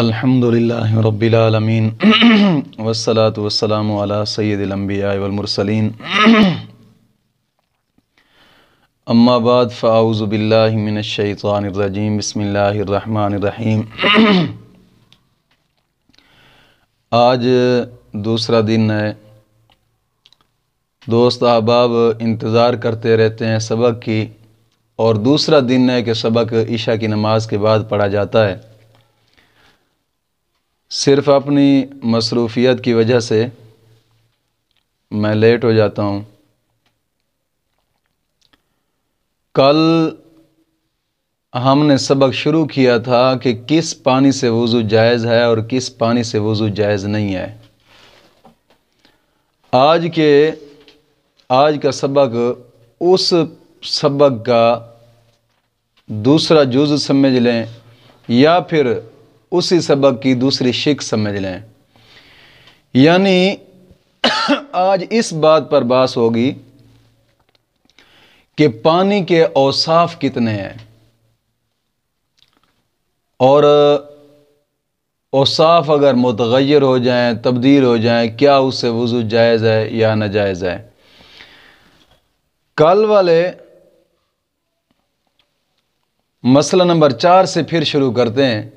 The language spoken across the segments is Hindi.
अल्हम्दुलिल्लाह रब्बिल आलमीन वस्सलातु वस्सलामु अला सय्यदिल अंबिया आज दूसरा दिन है दोस्त अहबाब इंतज़ार करते रहते हैं सबक की और दूसरा दिन है कि सबक ईशा की नमाज़ के बाद पढ़ा जाता है सिर्फ अपनी मसरूफियत की वजह से मैं लेट हो जाता हूँ कल हमने सबक शुरू किया था कि किस पानी से वज़ू जायज़ है और किस पानी से वज़ू जायज़ नहीं है आज के आज का सबक उस सबक का दूसरा जुज़ समझ लें या फिर उसी सबक की दूसरी शिक्ष समझ लें यानी आज इस बात पर बास होगी कि पानी के औसाफ कितने हैं और औसाफ अगर मुतगैर हो जाएं तब्दील हो जाएं क्या उससे वज़ू जायज़ है या नाजायज़ है कल वाले मसला नंबर चार से फिर शुरू करते हैं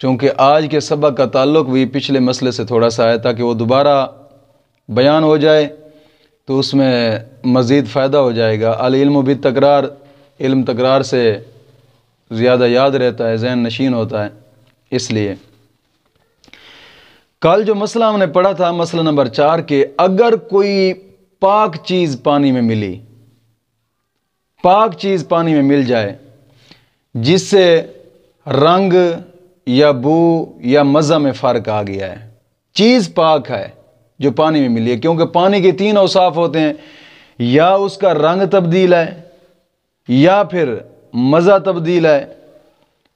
चूँकि आज के सबक का ताल्लुक भी पिछले मसले से थोड़ा सा आया ताकि वो दोबारा बयान हो जाए तो उसमें मज़ीद फ़ायदा हो जाएगा अलम भी तकरार इल्म तकरार से ज़्यादा याद रहता है जहन नशीन होता है इसलिए कल जो मसला हमने पढ़ा था मसला नंबर चार के अगर कोई पाक चीज़ पानी में मिली पाक चीज़ पानी में मिल जाए जिससे रंग या बू या मज़ा में फ़र्क आ गया है चीज़ पाक है जो पानी में मिली है क्योंकि पानी के तीन औसाफ होते हैं या उसका रंग तब्दील है या फिर मज़ा तब्दील है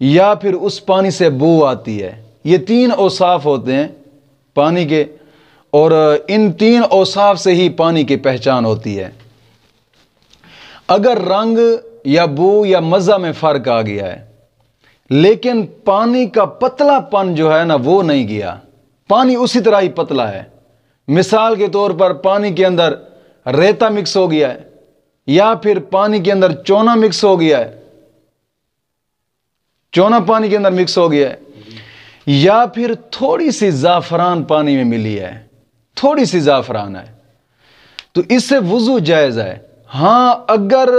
या फिर उस पानी से बू आती है ये तीन औसाफ होते हैं पानी के और इन तीन औसाफ से ही पानी की पहचान होती है अगर रंग या बू या मज़ा में फ़र्क आ गया है लेकिन पानी का पतलापन जो है ना वो नहीं गया पानी उसी तरह ही पतला है मिसाल के तौर पर पानी के अंदर रेता मिक्स हो गया है या फिर पानी के अंदर चोना मिक्स हो गया है चोना पानी के अंदर मिक्स हो गया है या फिर थोड़ी सी ज़ाफ़रान पानी में मिली है थोड़ी सी ज़ाफ़रान है तो इससे वज़ू जायज़ है हाँ अगर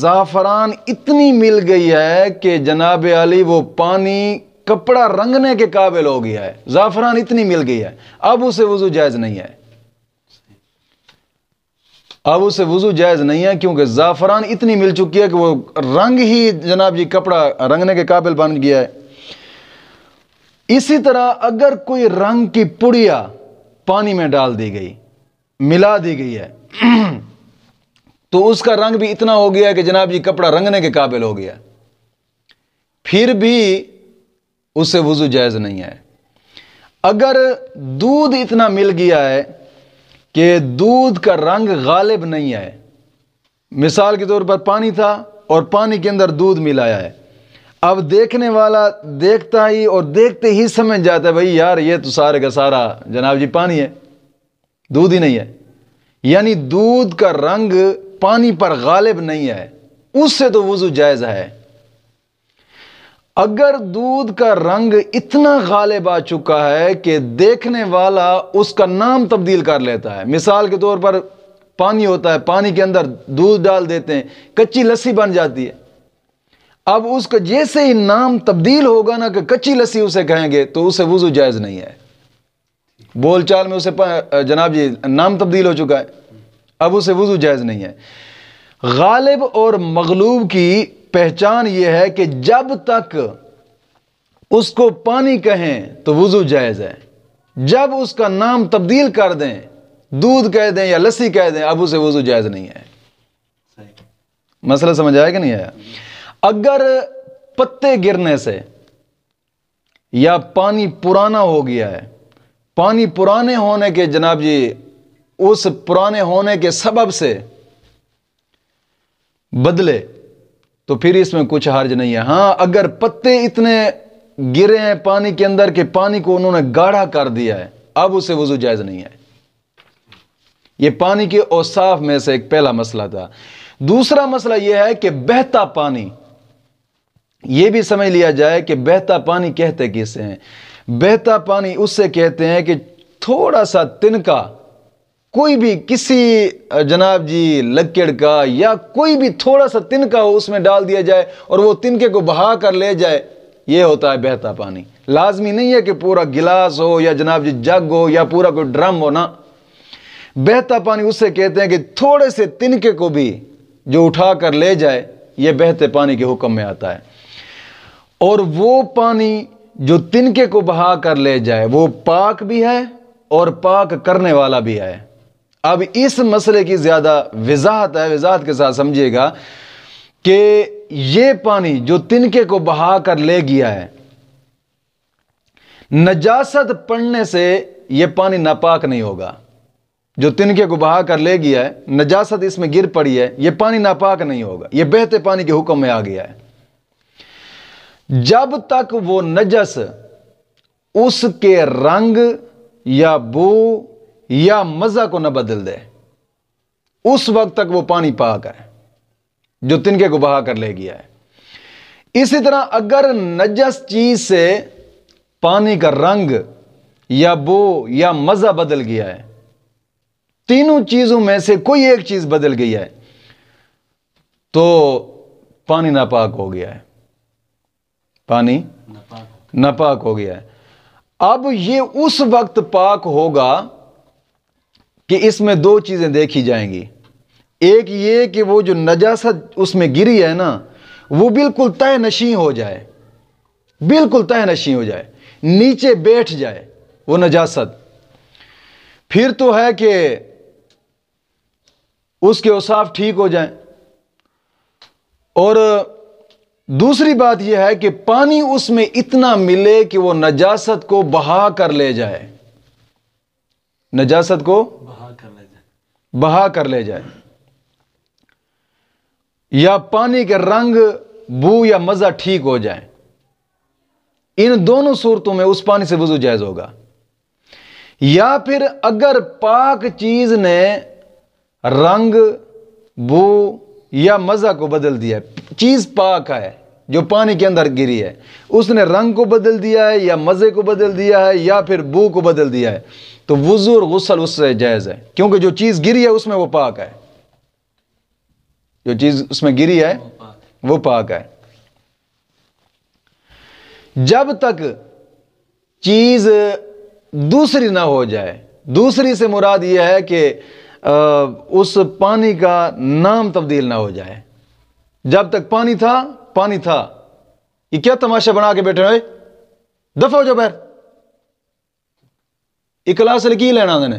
ज़ाफ़रान इतनी मिल गई है कि जनाब अली वो पानी कपड़ा रंगने के काबिल हो गया है ज़ाफ़रान इतनी मिल गई है अब उसे वज़ू जायज़ नहीं है अब उसे वज़ू जायज़ नहीं है क्योंकि ज़ाफ़रान इतनी मिल चुकी है कि वो रंग ही जनाब जी कपड़ा रंगने के काबिल बन गया है इसी तरह अगर कोई रंग की पुड़िया पानी में डाल दी गई मिला दी गई है तो उसका रंग भी इतना हो गया कि जनाब जी कपड़ा रंगने के काबिल हो गया फिर भी उससे वज़ू जायज़ नहीं है अगर दूध इतना मिल गया है कि दूध का रंग गालिब नहीं है मिसाल के तौर पर पानी था और पानी के अंदर दूध मिलाया है अब देखने वाला देखता ही और देखते ही समझ जाता है भाई यार ये तो सारे का सारा जनाब जी पानी है दूध ही नहीं है यानी दूध का रंग पानी पर गालिब नहीं है उससे तो वज़ू जायज़ है अगर दूध का रंग इतना गालिब आ चुका है कि देखने वाला उसका नाम तब्दील कर लेता है मिसाल के तौर पर पानी होता है पानी के अंदर दूध डाल देते हैं कच्ची लस्सी बन जाती है अब उसका जैसे ही नाम तब्दील होगा ना कि कच्ची लस्सी उसे कहेंगे तो उसे वजू जायज़ नहीं है बोलचाल में उसे जनाब जी नाम तब्दील हो चुका है अब उसे वज़ू जायज़ नहीं है गालिब और मगलूब की पहचान यह है कि जब तक उसको पानी कहें तो वज़ू जायज़ है जब उसका नाम तब्दील कर दें दूध कह दें या लस्सी कह दें अब उसे वज़ू जायज़ नहीं है मसला समझ आया कि नहीं आया अगर पत्ते गिरने से या पानी पुराना हो गया है पानी पुराने होने के जनाब जी उस पुराने होने के सबब से बदले तो फिर इसमें कुछ हर्ज नहीं है हां अगर पत्ते इतने गिरे हैं पानी के अंदर के पानी को उन्होंने गाढ़ा कर दिया है अब उसे वजू जायज़ नहीं है ये पानी के औसाफ में से एक पहला मसला था दूसरा मसला यह है कि बहता पानी यह भी समझ लिया जाए कि बहता पानी कहते किसे हैं बहता पानी उससे कहते हैं कि थोड़ा सा तिनका कोई भी किसी जनाब जी लकड़ का या कोई भी थोड़ा सा तिनका हो उसमें डाल दिया जाए और वो तिनके को बहा कर ले जाए ये होता है बहता पानी लाजमी नहीं है कि पूरा गिलास हो या जनाब जी जग हो या पूरा कोई ड्रम हो ना बहता पानी उससे कहते हैं कि थोड़े से तिनके को भी जो उठा कर ले जाए ये बहते पानी के हुक्म में आता है और वो पानी जो तिनके को बहा कर ले जाए वो पाक भी है और पाक करने वाला भी है अब इस मसले की ज़्यादा वजाहत है वजाहत के साथ समझिएगा कि यह पानी जो तिनके को बहा कर ले गया है नजासत पड़ने से यह पानी नापाक नहीं होगा जो तिनके को बहा कर ले गया है नजासत इसमें गिर पड़ी है यह पानी नापाक नहीं होगा यह बहते पानी के हुक्म में आ गया है जब तक वो नजस उसके रंग या बू या मज़ा को न बदल दे उस वक्त तक वो पानी पाक है जो तिनके को बहा कर ले गया है इसी तरह अगर नजस चीज से पानी का रंग या बो या मज़ा बदल गया है तीनों चीज़ों में से कोई एक चीज़ बदल गई है तो पानी नापाक हो गया है पानी नापाक नापाक हो गया है अब ये उस वक्त पाक होगा कि इसमें दो चीज़ें देखी जाएंगी एक ये कि वो जो नजासत उसमें गिरी है ना वो बिल्कुल तय नशी हो जाए बिल्कुल तय नशी हो जाए नीचे बैठ जाए वो नजासत फिर तो है कि उसके उसाफ ठीक हो जाए और दूसरी बात यह है कि पानी उसमें इतना मिले कि वो नजासत को बहा कर ले जाए नजासत को बहा कर ले जाए बहा कर ले जाए या पानी के रंग बू या मज़ा ठीक हो जाए इन दोनों सूरतों में उस पानी से वजू जायज़ होगा या फिर अगर पाक चीज़ ने रंग बू या मज़ा को बदल दिया चीज़ पाक है जो पानी के अंदर गिरी है उसने रंग को बदल दिया है या मज़े को बदल दिया है या फिर बू को बदल दिया है तो वज़ू और गसल उससे जायज़ है क्योंकि जो चीज़ गिरी है उसमें वो पाक है जो चीज़ उसमें गिरी है वो पाक है जब तक चीज़ दूसरी ना हो जाए दूसरी से मुराद यह है कि उस पानी का नाम तब्दील ना हो जाए जब तक पानी था पानी था ये क्या तमाशा बना के बैठे हो दफा हो जाओ पैर बैर इकलास की लेना उन्होंने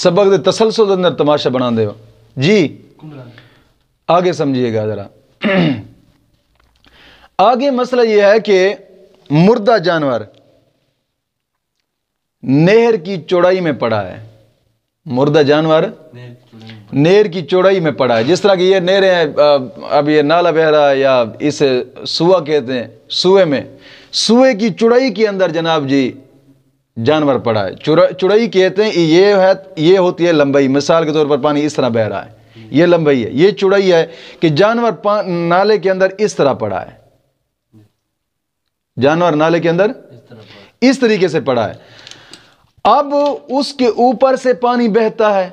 सबक दे तसलसल अंदर तमाशा बना दे जी आगे समझिएगा ज़रा आगे मसला यह है कि मुर्दा जानवर नहर की चौड़ाई में पड़ा है मुर्दा जानवर नेर की चौड़ाई में पड़ा है जिस तरह की ये नेर हैं अब ये नाला बह रहा है या इसे सुआ कहते हैं सुए में सुए की चुड़ाई के अंदर जनाब जी जानवर पड़ा है चुड़ई कहते हैं ये है ये होती है लंबाई मिसाल के तौर पर पानी इस तरह बह रहा है ये लंबाई है ये चुड़ई है कि जानवर नाले के अंदर इस तरह पड़ा है जानवर नाले के अंदर इस तरीके से पड़ा है अब उसके ऊपर से पानी बहता है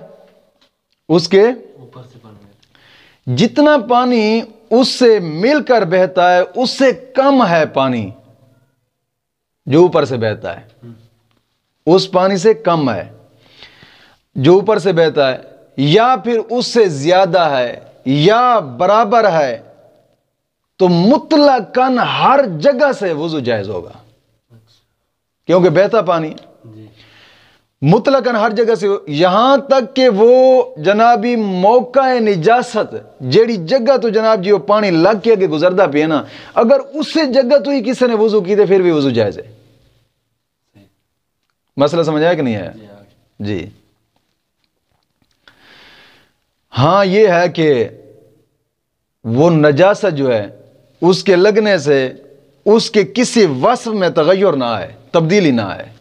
उसके ऊपर से पानी जितना पानी उससे मिलकर बहता है उससे कम है पानी जो ऊपर से बहता है हम्म। उस पानी से कम है जो ऊपर से बहता है या फिर उससे ज्यादा है या बराबर है तो मुतलकन हर जगह से वजू जायज होगा अच्छा। क्योंकि बहता पानी मुतलकन हर जगह से यहां तक कि वो जनाबी मौका मौका निजासत जड़ी जगह तो जनाब जी वो पानी लग के अगे गुजरता पे ना अगर उस जगह तो ही किसी ने वजू की थे तो फिर भी वजू जायज़ है मसला समझ आया कि नहीं है जी हाँ ये है कि वो नजासत जो है उसके लगने से उसके किसी वस्फ में तगैर ना आए तब्दीली ना आए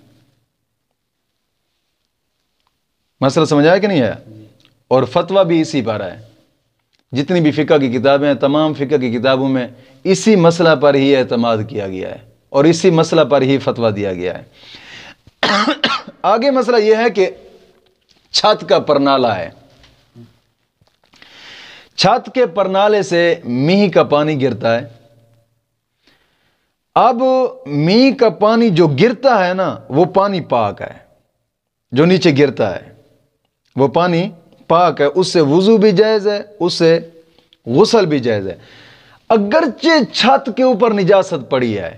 मसला समझ आया कि नहीं आया और फतवा भी इसी पर है जितनी भी फ़िका की किताबें हैं तमाम फ़िका की किताबों में इसी मसला पर ही अतमाद किया गया है और इसी मसला पर ही फतवा दिया गया है आगे मसला यह है कि छत का परनाला है छत के परनाले से मीह का पानी गिरता है अब मीह का पानी जो गिरता है ना वो पानी पाक है जो नीचे गिरता है वो पानी पाक है उससे वज़ू भी जायज़ है उससे गसल भी जायज़ है अगरचे छत के ऊपर निजासत पड़ी है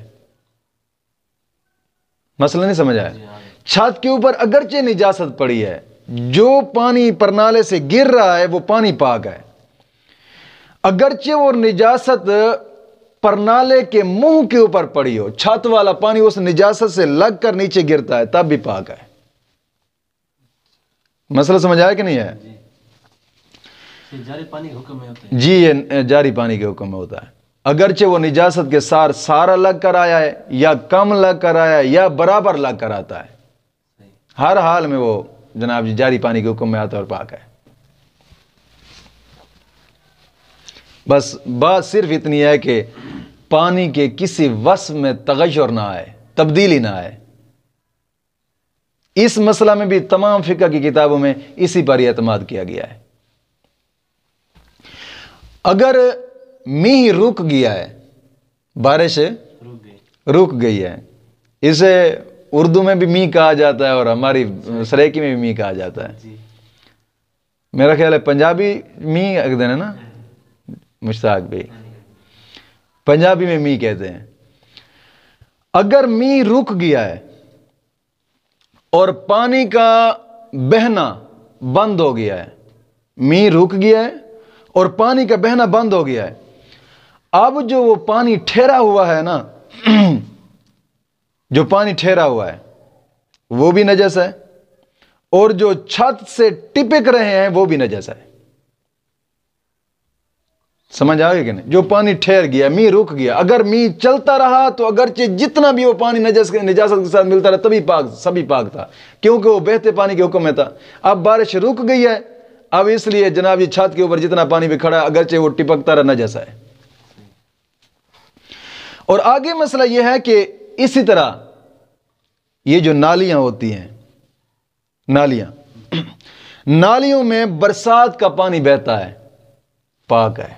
मसला नहीं समझ आया छत के ऊपर अगरचे निजासत पड़ी है जो पानी परनाले से गिर रहा है वो पानी पाक है अगरचे वो निजासत परनाले के मुंह के ऊपर पड़ी हो छत वाला पानी उस निजासत से लगकर नीचे गिरता है तब भी पाक है मसला समझ आया कि नहीं है जी ये जारी पानी के हुक्म में होता है अगरचे वो निजात के सार सारा लग कर आया है या कम लग कर आया है या बराबर लग कर आता है हर हाल में वो जनाब जी जारी पानी के हुक्म में आता है और पाक है बस बात सिर्फ इतनी है कि पानी के किसी वस्फ में तगजर ना आए तब्दीली ना आए इस मसला में भी तमाम फ़िका की किताबों में इसी पर एतमाद किया गया है अगर मीह रुक गया है बारिश रुक गई है इसे उर्दू में भी मीह कहा जाता है और हमारी सरेकी में भी मीह कहा जाता है मेरा ख्याल है पंजाबी मी कहते हैं ना हाँ मुश्ताक भी हाँ पंजाबी में मी कहते हैं अगर मीह रुक गया है और पानी का बहना बंद हो गया है मी रुक गया है और पानी का बहना बंद हो गया है अब जो वो पानी ठहरा हुआ है ना जो पानी ठहरा हुआ है वो भी नजस है और जो छत से टिपक रहे हैं वो भी नजस है समझ आ गया कि नहीं जो पानी ठहर गया मी रुक गया अगर मी चलता रहा तो अगरचे जितना भी वो पानी नजस निजाजत के साथ मिलता रहा तभी पाक सभी पाक था क्योंकि वो बहते पानी के हुक्म में था अब बारिश रुक गई है अब इसलिए जनाब ये छत के ऊपर जितना पानी भी खड़ा अगरचे वो टिपकता रहा नजसा है और आगे मसला यह है कि इसी तरह ये जो नालियां होती हैं नालियां नालियों में बरसात का पानी बहता है पाक है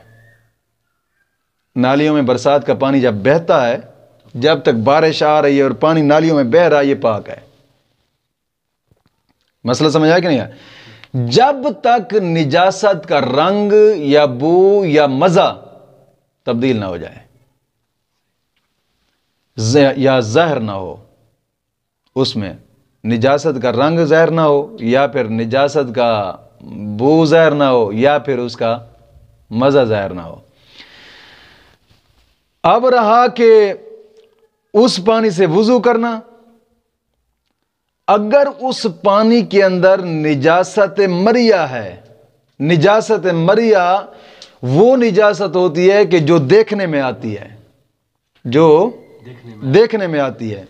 नालियों में बरसात का पानी जब बहता है जब तक बारिश आ रही है और पानी नालियों में बह रहा है ये पाक है मसला समझ आया कि नहीं आया जब तक निजासत का रंग या बू या मजा तब्दील ना हो जाए या जहर ना हो उसमें निजासत का रंग जहर ना हो या फिर निजासत का बू जहर ना हो या फिर उसका मज़ा जहर ना हो अब रहा कि उस पानी से वजू करना अगर उस पानी के अंदर निजासत मरिया है निजासत मरिया वो निजासत होती है कि जो देखने में आती है जो देखने में, देखने में आती है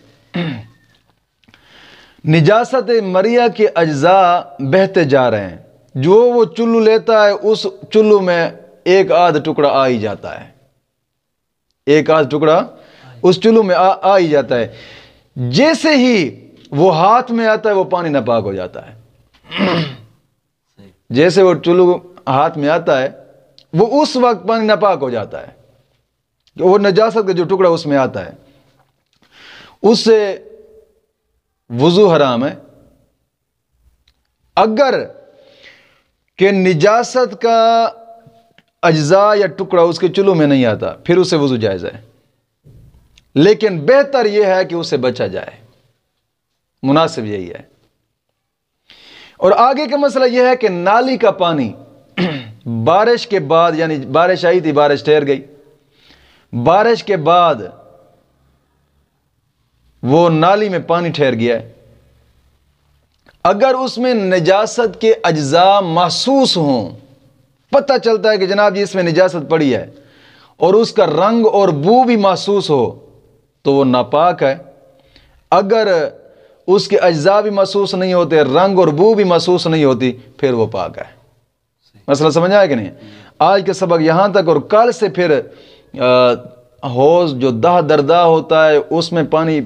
निजासत मरिया के अज्जा बहते जा रहे हैं जो वो चुल्लू लेता है उस चुल्लू में एक आध टुकड़ा आ ही जाता है एक आध टुकड़ा उस चुल्लू में आ, आ ही जाता है जैसे ही वो हाथ में आता है वो पानी नापाक हो जाता है जैसे वो चुल्लू हाथ में आता है वो उस वक्त पानी नापाक हो जाता है तो वो नजासत का जो टुकड़ा उसमें आता है उससे वज़ू हराम है अगर के निजासत का अज्जा या टुकड़ा उसके चुलू में नहीं आता फिर उसे वज़ू जायज़ है लेकिन बेहतर यह है कि उसे बचा जाए मुनासिब यही है और आगे का मसला यह है कि नाली का पानी बारिश के बाद यानी बारिश आई थी बारिश ठहर गई बारिश के बाद वो नाली में पानी ठहर गया है अगर उसमें निजासत के अज्जा महसूस हों पता चलता है कि जनाब जी इसमें निजात पड़ी है और उसका रंग और बू भी महसूस हो तो वो नापाक है अगर उसके अज्जा भी महसूस नहीं होते रंग और बू भी महसूस नहीं होती फिर वो पाक है मसला समझ आया कि नहीं आज के सबक यहाँ तक और कल से फिर होश जो दह दरदा होता है उसमें पानी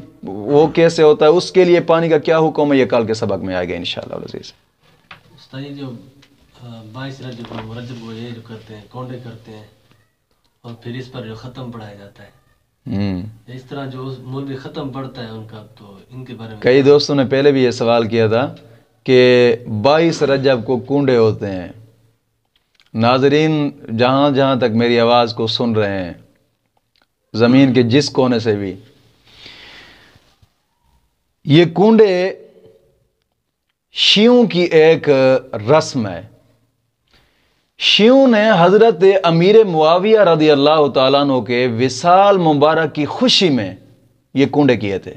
वो कैसे होता है उसके लिए पानी का क्या हुक्म है ये कल के सबक में आएगा इन शाह हाँ, बाईस रज को राज्य को ये जो करते हैं कौंडे करते हैं और फिर इस पर जो ख़त्म पढ़ाया जाता है हम्म। इस तरह जो मौलवी ख़त्म पड़ता है उनका तो इनके बारे में कई दोस्तों ने पहले भी ये सवाल किया था कि बाईस रजब को कुंडे होते हैं नाजरीन जहां जहां तक मेरी आवाज़ को सुन रहे हैं ज़मीन के जिस कोने से भी ये कुंडे शियों की एक रस्म है शिव ने हज़रत अमीर मुआविया रदी अल्लाह तु के विशाल मुबारक की खुशी में ये कुंडे किए थे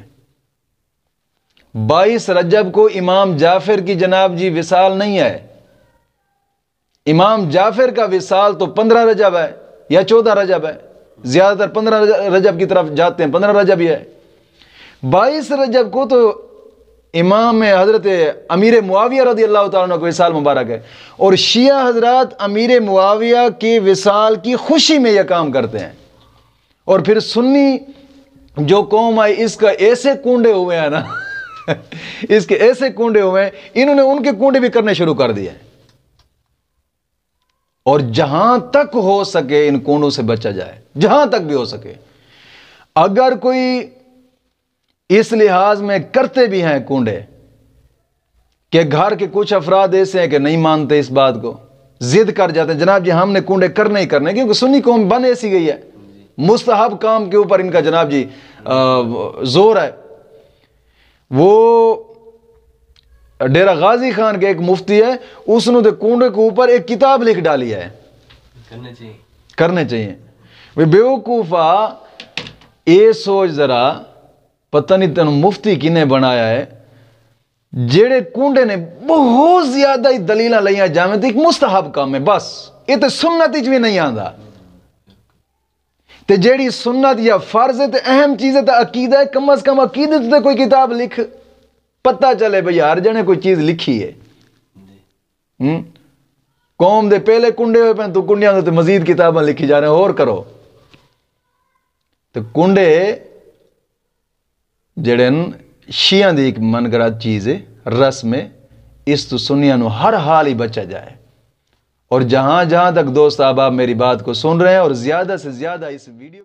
बाईस रजब को इमाम जाफिर की जनाब जी विशाल नहीं है इमाम जाफिर का विशाल तो पंद्रह रजब है या चौदह रजब है ज़्यादातर पंद्रह रजब की तरफ जाते हैं पंद्रह रजब ही है बाईस रजब को तो इमाम हज़रत अमीर मुआविया रदी अल्लाह तारा विसाल मुबारक है और शिया हजरात अमीर मुआविया के विसाल की खुशी में यह काम करते हैं और फिर सुन्नी जो कौम आई इसका ऐसे कूडे हुए हैं ना इसके ऐसे कूडे हुए हैं इन्होंने उनके कूडे भी करने शुरू कर दिए और जहां तक हो सके इन कूडों से बचा जाए जहां तक भी हो सके अगर कोई इस लिहाज में करते भी हैं कूडे कि घर के कुछ अफराद ऐसे हैं कि नहीं मानते इस बात को जिद कर जाते हैं जनाब जी हमने कूडे करने ही करने क्योंकि सुनी कौम बन ऐसी गई है मुस्तहब काम के ऊपर इनका जनाब जी ज़ोर है वो डेरा गाजी खान के एक मुफ्ती है उसने तो कूडे के ऊपर एक किताब लिख डाली है करने चाहिए करने चाहिए बेवकूफ़ा ये सोच ज़रा पता नहीं तेन मुफ्ती किने बनाया है जेड़े कूडे ने बहुत ज्यादा ही दलील लिया जाए तो एक मुस्तहब काम है बस ये तो सुन्नत भी नहीं आता तो जेड़ी सुन्नत या फर्ज है तो अहम चीज है तो अकीदा है कम अज कम अकीदत तो कोई किताब लिख पता चले भाई हर जने कोई चीज लिखी है कौम के पहले कुंडे हुए तू कुंडिया मजीद किताबा लिखी जा रहे हैं और करो तो कुंडे ਜਿਹੜੇ शिया की एक मनगरा चीज है रस्म में इस तो सुनिया हर हाल ही बचा जाए और जहाँ जहाँ तक दोस्त आप मेरी बात को सुन रहे हैं और ज़्यादा से ज़्यादा इस वीडियो